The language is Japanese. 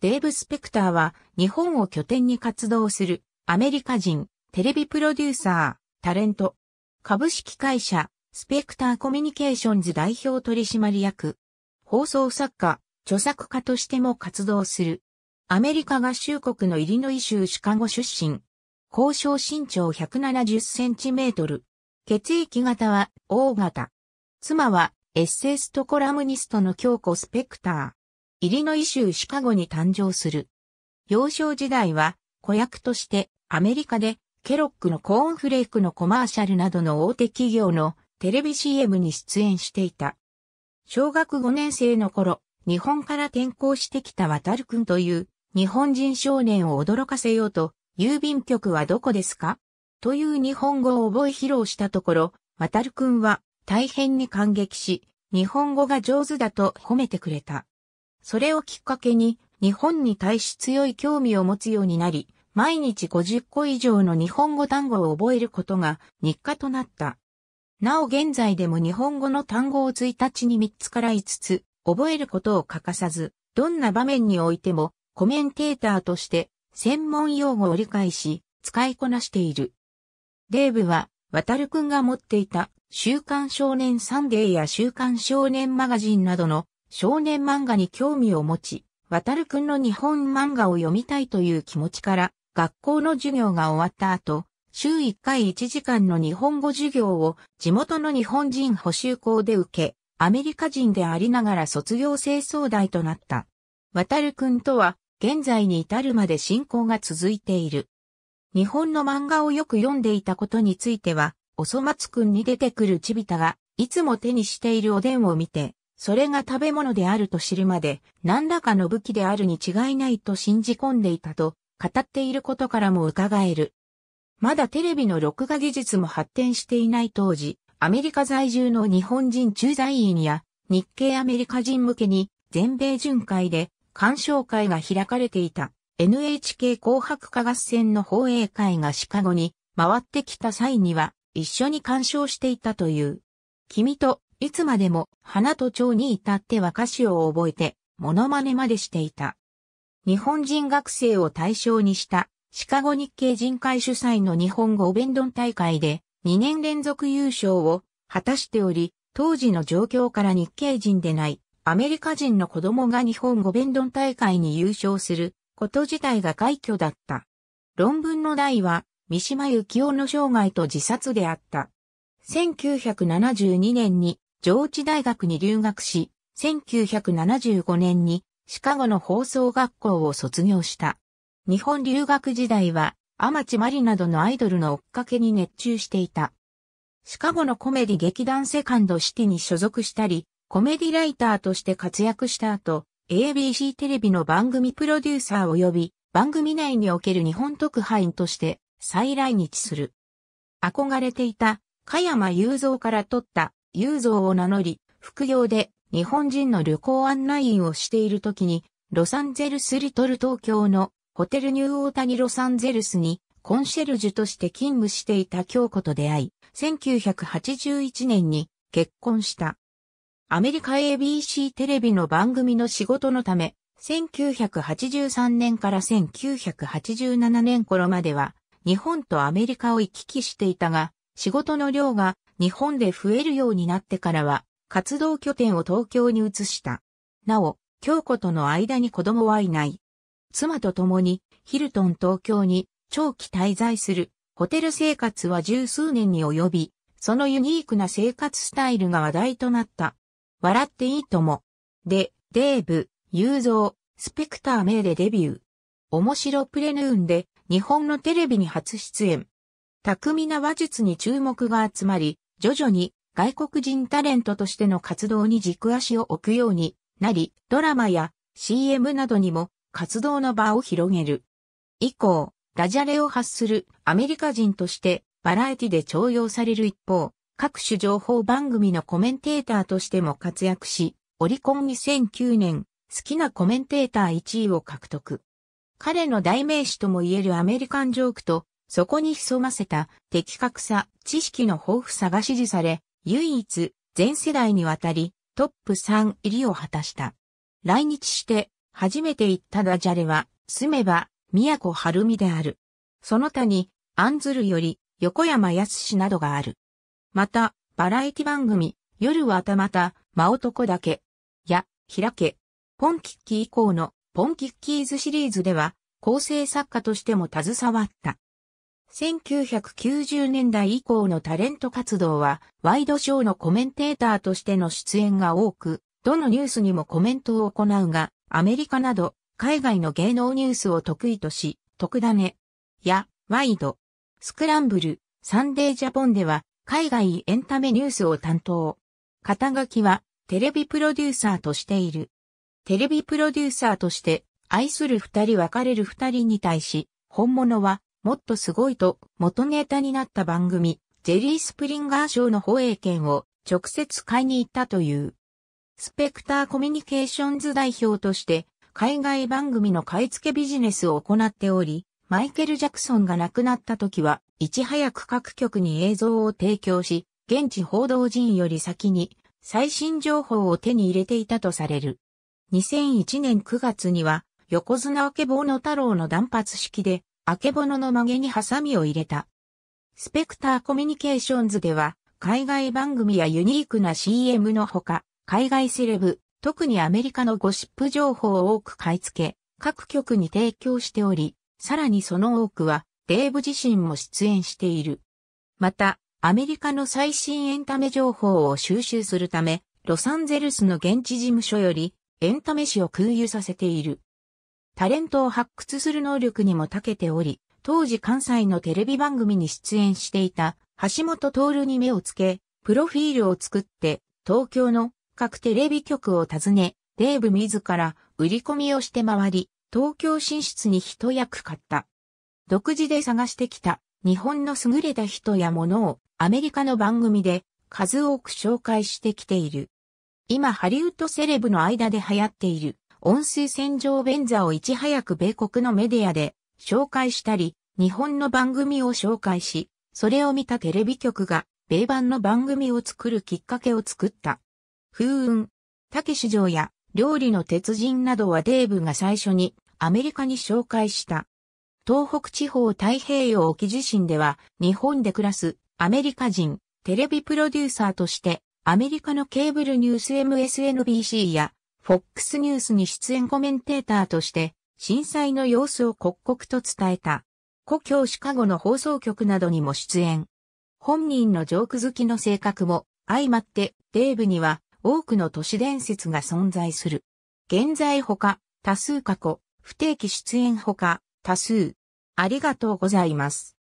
デーブ・スペクターは日本を拠点に活動するアメリカ人、テレビプロデューサー、タレント、株式会社、スペクターコミュニケーションズ代表取締役、放送作家、著作家としても活動する。アメリカ合衆国のイリノイ州シカゴ出身。交渉身長170センチメートル。血液型は O 型。妻はエッセイストコラムニストの京子スペクター。イリノイ州シカゴに誕生する。幼少時代は子役としてアメリカでケロックのコーンフレークのコマーシャルなどの大手企業のテレビ CM に出演していた。小学5年生の頃、日本から転校してきた渡るくんという日本人少年を驚かせようと、郵便局はどこですかという日本語を覚え披露したところ、渡るくんは大変に感激し、日本語が上手だと褒めてくれた。それをきっかけに日本に対し強い興味を持つようになり、毎日50個以上の日本語単語を覚えることが日課となった。なお現在でも日本語の単語を1日に3つから5つ覚えることを欠かさず、どんな場面においてもコメンテーターとして専門用語を理解し、使いこなしている。デーブは、渡るくんが持っていた週刊少年サンデーや週刊少年マガジンなどの少年漫画に興味を持ち、渡るくんの日本漫画を読みたいという気持ちから、学校の授業が終わった後、週1回1時間の日本語授業を地元の日本人補修校で受け、アメリカ人でありながら卒業生相代となった。渡るくんとは、現在に至るまで進行が続いている。日本の漫画をよく読んでいたことについては、おそ松くんに出てくるちびたが、いつも手にしているおでんを見て、それが食べ物であると知るまで、何らかの武器であるに違いないと信じ込んでいたと、語っていることからも伺える。まだテレビの録画技術も発展していない当時、アメリカ在住の日本人駐在員や日系アメリカ人向けに全米巡回で鑑賞会が開かれていた NHK 紅白歌合戦の放映会がシカゴに回ってきた際には一緒に鑑賞していたという。君といつまでも花と蝶に至っては歌詞を覚えて、モノマネまでしていた。日本人学生を対象にしたシカゴ日系人会主催の日本語弁論大会で2年連続優勝を果たしており、当時の状況から日系人でないアメリカ人の子供が日本語弁論大会に優勝すること自体が快挙だった。論文の題は三島由紀夫の生涯と自殺であった。1972年に上智大学に留学し、1975年にシカゴの放送学校を卒業した。日本留学時代は、天地マリなどのアイドルの追っかけに熱中していた。シカゴのコメディ劇団セカンドシティに所属したり、コメディライターとして活躍した後、ABC テレビの番組プロデューサー及び、番組内における日本特派員として再来日する。憧れていた、加山雄三から取った雄三を名乗り、副業で日本人の旅行案内員をしている時に、ロサンゼルスリトル東京のホテルニューオータニロサンゼルスにコンシェルジュとして勤務していた京子と出会い、1981年に結婚した。アメリカ ABC テレビの番組の仕事のため、1983年から1987年頃までは、日本とアメリカを行き来していたが、仕事の量が日本で増えるようになってからは、活動拠点を東京に移した。なお、京子との間に子供はいない。妻と共にヒルトン東京に長期滞在するホテル生活は十数年に及び、そのユニークな生活スタイルが話題となった。笑っていいとも。で、デーブ、雄三、スペクター名でデビュー。面白プレヌーンで日本のテレビに初出演。巧みな話術に注目が集まり、徐々に外国人タレントとしての活動に軸足を置くようになり、ドラマや CM などにも活動の場を広げる。以降、ダジャレを発するアメリカ人としてバラエティで重用される一方、各種情報番組のコメンテーターとしても活躍し、オリコン2009年、好きなコメンテーター1位を獲得。彼の代名詞とも言えるアメリカンジョークとそこに潜ませた的確さ、知識の豊富さが支持され、唯一、全世代にわたり、トップ3入りを果たした。来日して、初めて行ったダジャレは、住めば、宮古晴美である。その他に、ンずるより、横山康史などがある。また、バラエティ番組、夜はたまた、真男だけ、や、開け、ポンキッキー以降の、ポンキッキーズシリーズでは、構成作家としても携わった。1990年代以降のタレント活動は、ワイドショーのコメンテーターとしての出演が多く、どのニュースにもコメントを行うが、アメリカなど、海外の芸能ニュースを得意とし、特ダネ、や、ワイド、スクランブル、サンデージャポンでは、海外エンタメニュースを担当。肩書きは、テレビプロデューサーとしている。テレビプロデューサーとして、愛する二人別れる二人に対し、本物は、もっとすごいと元ネタになった番組、ジェリー・スプリンガー賞の放映権を直接買いに行ったという。スペクターコミュニケーションズ代表として、海外番組の買い付けビジネスを行っており、マイケル・ジャクソンが亡くなった時は、いち早く各局に映像を提供し、現地報道陣より先に最新情報を手に入れていたとされる。2001年9月には、横綱明坊の太郎の断髪式で、あけぼのの曲げにハサミを入れた。スペクターコミュニケーションズでは、海外番組やユニークな CM のほか、海外セレブ、特にアメリカのゴシップ情報を多く買い付け、各局に提供しており、さらにその多くは、デーブ自身も出演している。また、アメリカの最新エンタメ情報を収集するため、ロサンゼルスの現地事務所より、エンタメ誌を空輸させている。タレントを発掘する能力にも長けており、当時関西のテレビ番組に出演していた橋本徹に目をつけ、プロフィールを作って、東京の各テレビ局を訪ね、デーブ自ら売り込みをして回り、東京進出に一役買った。独自で探してきた日本の優れた人や物をアメリカの番組で数多く紹介してきている。今ハリウッドセレブの間で流行っている温水洗浄便座をいち早く米国のメディアで紹介したり、日本の番組を紹介し、それを見たテレビ局が米版の番組を作るきっかけを作った。風雲、たけし城や料理の鉄人などはデーブが最初にアメリカに紹介した。東北地方太平洋沖地震では日本で暮らすアメリカ人テレビプロデューサーとしてアメリカのケーブルニュース MSNBC や FOX ニュースに出演コメンテーターとして、震災の様子を刻々と伝えた。故郷シカゴの放送局などにも出演。本人のジョーク好きの性格も相まってデーブには多くの都市伝説が存在する。現在ほか多数過去不定期出演ほか多数ありがとうございます。